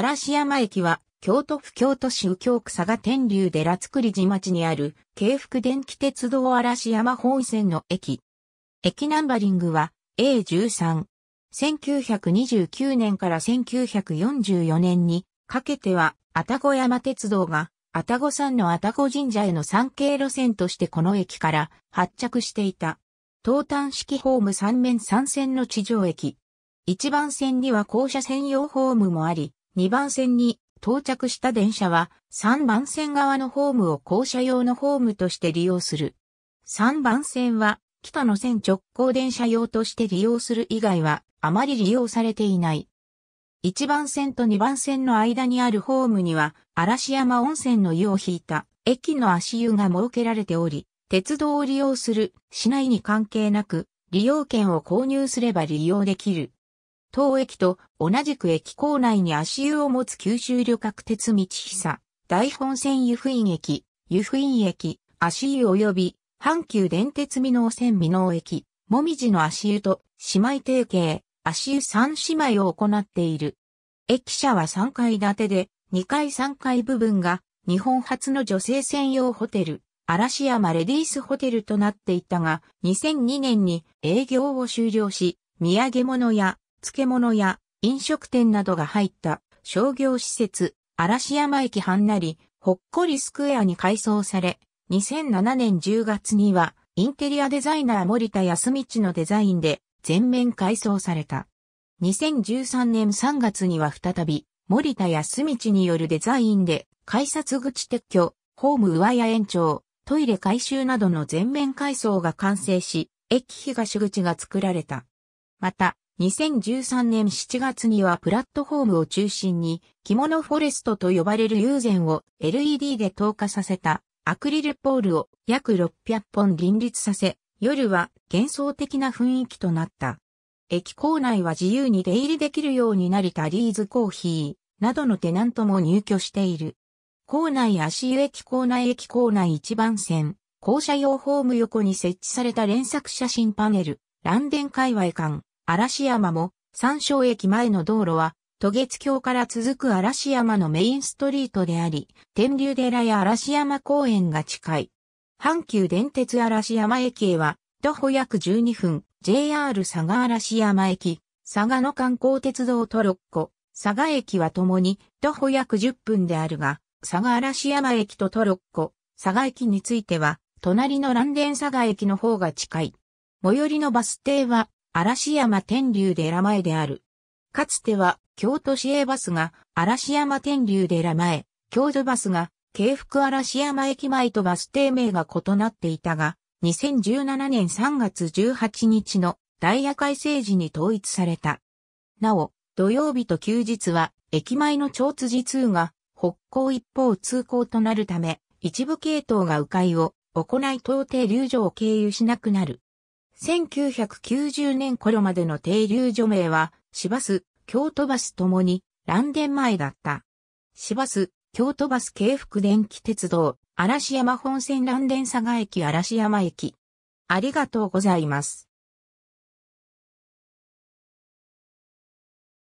嵐山駅は、京都府京都市右京区佐賀天竜寺造り寺町にある、京福電気鉄道嵐山本線の駅。駅ナンバリングは、A13。1929年から1944年にかけては、愛宕山鉄道が、愛宕山の愛宕神社への参詣路線としてこの駅から発着していた。東端式ホーム3面3線の地上駅。1番線には校舎専用ホームもあり、2番線に到着した電車は3番線側のホームを校舎用のホームとして利用する。3番線は北の線直行電車用として利用する以外はあまり利用されていない。1番線と2番線の間にあるホームには嵐山温泉の湯を引いた駅の足湯が設けられており、鉄道を利用する市内に関係なく利用券を購入すれば利用できる。当駅と同じく駅構内に足湯を持つ九州旅客鉄道久、大本線湯布院駅、湯布院駅、足湯及び、阪急電鉄美濃線美濃駅、もみじの足湯と姉妹提携、足湯三姉妹を行っている。駅舎は3階建てで、2階3階部分が日本初の女性専用ホテル、嵐山レディースホテルとなっていたが、2002年に営業を終了し、土産物や漬物や飲食店などが入った商業施設、嵐山駅半なり、ほっこりスクエアに改装され、2007年10月には、インテリアデザイナー森田康道のデザインで全面改装された。2013年3月には再び、森田康道によるデザインで、改札口撤去、ホーム上や延長、トイレ改修などの全面改装が完成し、駅東口が作られた。また、2013年7月にはプラットフォームを中心に、着物フォレストと呼ばれる友禅を LED で透過させたアクリルポールを約600本林立させ、夜は幻想的な雰囲気となった。駅構内は自由に出入りできるようになりタリーズコーヒーなどのテナントも入居している。構内足湯駅構内駅構内1番線、校舎用ホーム横に設置された連作写真パネル、ランデン界隈館。嵐山も、山椒駅前の道路は、渡月橋から続く嵐山のメインストリートであり、天竜寺や嵐山公園が近い。阪急電鉄嵐山駅へは、徒歩約12分、JR 佐賀嵐山駅、佐賀の観光鉄道トロッコ、佐賀駅は共に徒歩約10分であるが、佐賀嵐山駅とトロッコ、佐賀駅については、隣の蘭電佐賀駅の方が近い。最寄りのバス停は、嵐山天竜寺前である。かつては、京都市営バスが嵐山天竜寺前、京都バスが京福嵐山駅前とバス停名が異なっていたが、2017年3月18日のダイヤ改正時に統一された。なお、土曜日と休日は駅前の超辻通が北港一方通行となるため、一部系統が迂回を行い到底流上を経由しなくなる。1990年頃までの停留所名は、市バス、京都バスともに、蘭電前だった。市バス、京都バス京福電気鉄道、嵐山本線蘭電佐賀駅嵐山駅。ありがとうございます。